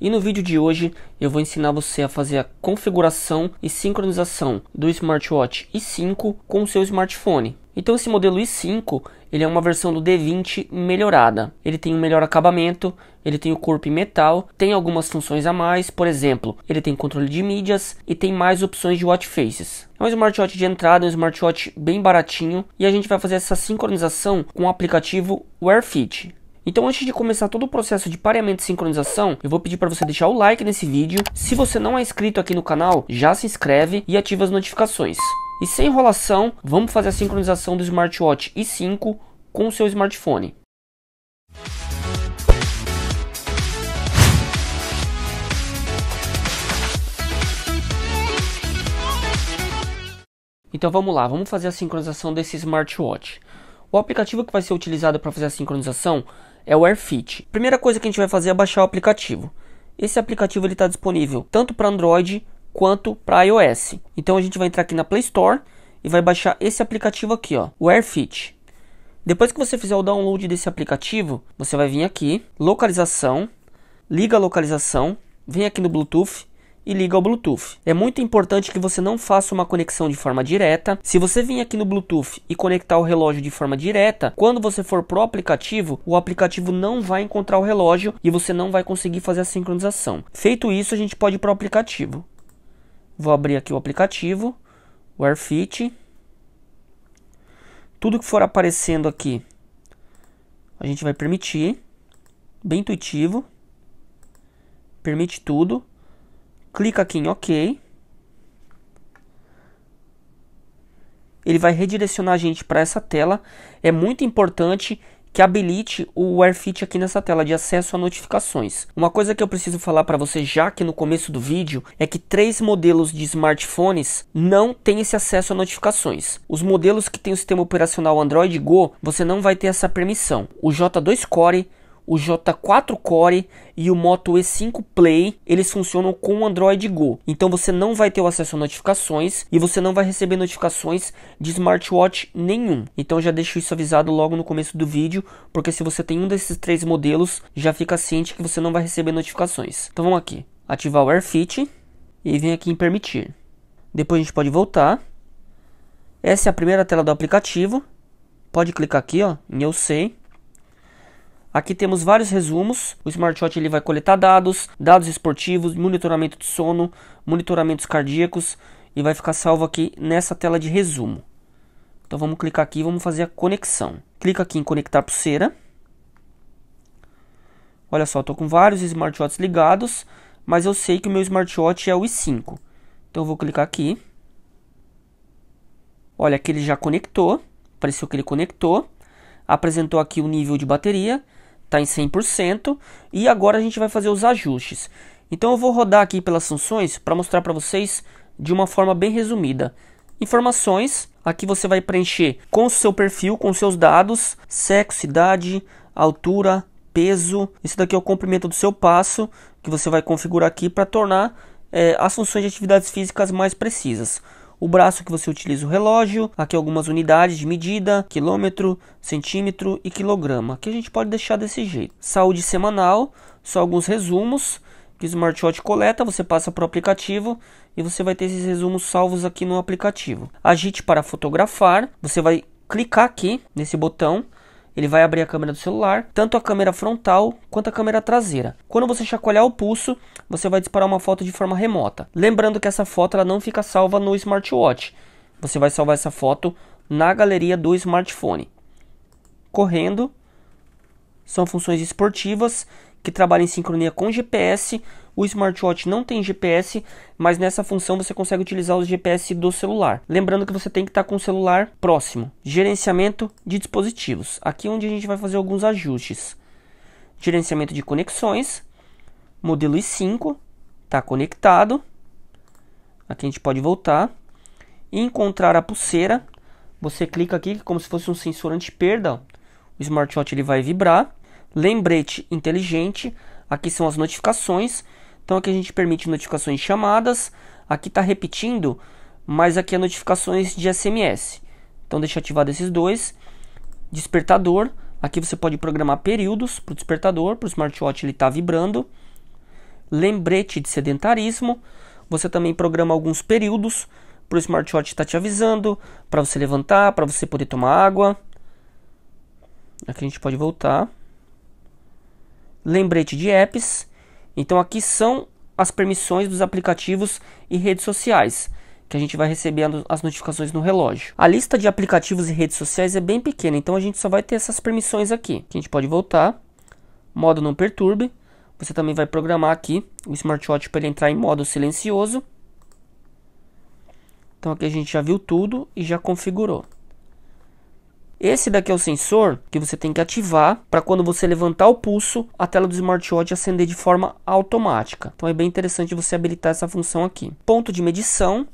E no vídeo de hoje eu vou ensinar você a fazer a configuração e sincronização do smartwatch i5 com o seu smartphone. Então esse modelo i5, ele é uma versão do D20 melhorada. Ele tem um melhor acabamento, ele tem o corpo em metal, tem algumas funções a mais, por exemplo, ele tem controle de mídias e tem mais opções de watch faces. É um smartwatch de entrada, um smartwatch bem baratinho e a gente vai fazer essa sincronização com o aplicativo WearFit. Então antes de começar todo o processo de pareamento e sincronização, eu vou pedir para você deixar o like nesse vídeo. Se você não é inscrito aqui no canal, já se inscreve e ativa as notificações. E sem enrolação, vamos fazer a sincronização do smartwatch i5 com o seu smartphone. Então vamos lá, vamos fazer a sincronização desse smartwatch. O aplicativo que vai ser utilizado para fazer a sincronização é o AirFit. Primeira coisa que a gente vai fazer é baixar o aplicativo. Esse aplicativo está disponível tanto para Android quanto para iOS. Então a gente vai entrar aqui na Play Store e vai baixar esse aplicativo aqui, ó, o AirFit. Depois que você fizer o download desse aplicativo, você vai vir aqui, localização, liga a localização, vem aqui no Bluetooth e liga ao Bluetooth. É muito importante que você não faça uma conexão de forma direta. Se você vir aqui no Bluetooth e conectar o relógio de forma direta, quando você for pro aplicativo, o aplicativo não vai encontrar o relógio e você não vai conseguir fazer a sincronização. Feito isso, a gente pode ir para o aplicativo. Vou abrir aqui o aplicativo, o AirFit. Tudo que for aparecendo aqui, a gente vai permitir. Bem intuitivo. Permite tudo clica aqui em OK. Ele vai redirecionar a gente para essa tela. É muito importante que habilite o AirFit aqui nessa tela de acesso a notificações. Uma coisa que eu preciso falar para você já que no começo do vídeo é que três modelos de smartphones não têm esse acesso a notificações. Os modelos que têm o sistema operacional Android Go, você não vai ter essa permissão. O J2 Core, o J4 Core e o Moto E5 Play, eles funcionam com o Android Go. Então você não vai ter o acesso a notificações e você não vai receber notificações de smartwatch nenhum. Então já deixo isso avisado logo no começo do vídeo, porque se você tem um desses três modelos, já fica ciente que você não vai receber notificações. Então vamos aqui, ativar o AirFit e vem aqui em permitir. Depois a gente pode voltar. Essa é a primeira tela do aplicativo. Pode clicar aqui, ó, em eu sei. Aqui temos vários resumos. O smartwatch ele vai coletar dados, dados esportivos, monitoramento de sono, monitoramentos cardíacos e vai ficar salvo aqui nessa tela de resumo. Então vamos clicar aqui e vamos fazer a conexão. Clica aqui em conectar pulseira. Olha só, estou com vários smartwatches ligados, mas eu sei que o meu smartwatch é o i5. Então eu vou clicar aqui. Olha que ele já conectou, apareceu que ele conectou, apresentou aqui o nível de bateria, está em 100% e agora a gente vai fazer os ajustes. Então eu vou rodar aqui pelas funções para mostrar para vocês de uma forma bem resumida. Informações, aqui você vai preencher com o seu perfil, com seus dados, sexo, idade, altura, peso. Esse daqui é o comprimento do seu passo, que você vai configurar aqui para tornar é, as funções de atividades físicas mais precisas o braço que você utiliza o relógio, aqui algumas unidades de medida, quilômetro, centímetro e quilograma, que a gente pode deixar desse jeito. Saúde semanal, só alguns resumos que o smartwatch coleta, você passa para o aplicativo e você vai ter esses resumos salvos aqui no aplicativo. Agite para fotografar, você vai clicar aqui nesse botão ele vai abrir a câmera do celular, tanto a câmera frontal quanto a câmera traseira. Quando você chacoalhar o pulso, você vai disparar uma foto de forma remota. Lembrando que essa foto ela não fica salva no smartwatch. Você vai salvar essa foto na galeria do smartphone. Correndo são funções esportivas que trabalha em sincronia com GPS. O smartwatch não tem GPS, mas nessa função você consegue utilizar o GPS do celular. Lembrando que você tem que estar com o celular próximo. Gerenciamento de dispositivos. Aqui é onde a gente vai fazer alguns ajustes. Gerenciamento de conexões. Modelo i5 está conectado. Aqui a gente pode voltar. E encontrar a pulseira. Você clica aqui como se fosse um sensor anti-perda. O smartwatch ele vai vibrar Lembrete inteligente, aqui são as notificações. Então aqui a gente permite notificações chamadas. Aqui está repetindo, mas aqui é notificações de SMS. Então deixa ativado esses dois. Despertador, aqui você pode programar períodos para o despertador, para o smartwatch ele está vibrando. Lembrete de sedentarismo, você também programa alguns períodos para o smartwatch estar tá te avisando, para você levantar, para você poder tomar água. Aqui a gente pode voltar lembrete de apps. Então aqui são as permissões dos aplicativos e redes sociais que a gente vai recebendo as notificações no relógio. A lista de aplicativos e redes sociais é bem pequena, então a gente só vai ter essas permissões aqui. Que a gente pode voltar, modo não perturbe. Você também vai programar aqui o smartwatch para ele entrar em modo silencioso. Então aqui a gente já viu tudo e já configurou. Esse daqui é o sensor que você tem que ativar para quando você levantar o pulso, a tela do smartwatch acender de forma automática. Então é bem interessante você habilitar essa função aqui. Ponto de medição.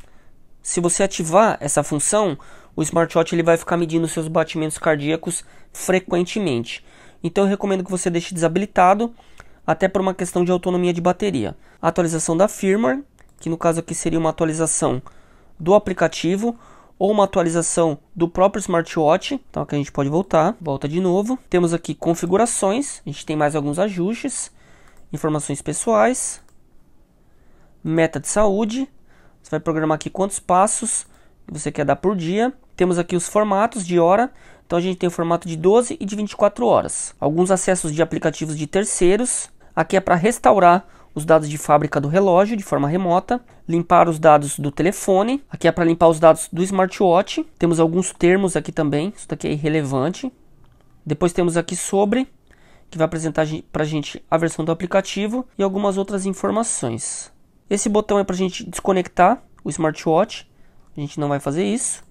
Se você ativar essa função, o smartwatch ele vai ficar medindo seus batimentos cardíacos frequentemente. Então eu recomendo que você deixe desabilitado, até por uma questão de autonomia de bateria. atualização da firmware, que no caso aqui seria uma atualização do aplicativo ou uma atualização do próprio smartwatch. Então aqui a gente pode voltar, volta de novo. Temos aqui configurações, a gente tem mais alguns ajustes, informações pessoais, meta de saúde. Você vai programar aqui quantos passos você quer dar por dia. Temos aqui os formatos de hora. Então a gente tem o formato de 12 e de 24 horas. Alguns acessos de aplicativos de terceiros. Aqui é para restaurar os dados de fábrica do relógio de forma remota, limpar os dados do telefone, aqui é para limpar os dados do smartwatch, temos alguns termos aqui também, isso daqui é irrelevante. Depois temos aqui sobre, que vai apresentar para a gente a versão do aplicativo e algumas outras informações. Esse botão é para a gente desconectar o smartwatch, a gente não vai fazer isso.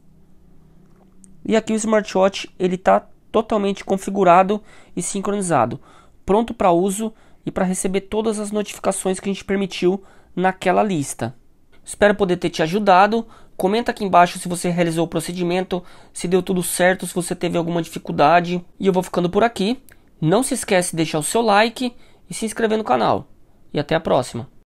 E aqui o smartwatch ele está totalmente configurado e sincronizado, pronto para uso e para receber todas as notificações que a gente permitiu naquela lista. Espero poder ter te ajudado. Comenta aqui embaixo se você realizou o procedimento, se deu tudo certo, se você teve alguma dificuldade. E eu vou ficando por aqui. Não se esquece de deixar o seu like e se inscrever no canal. E até a próxima.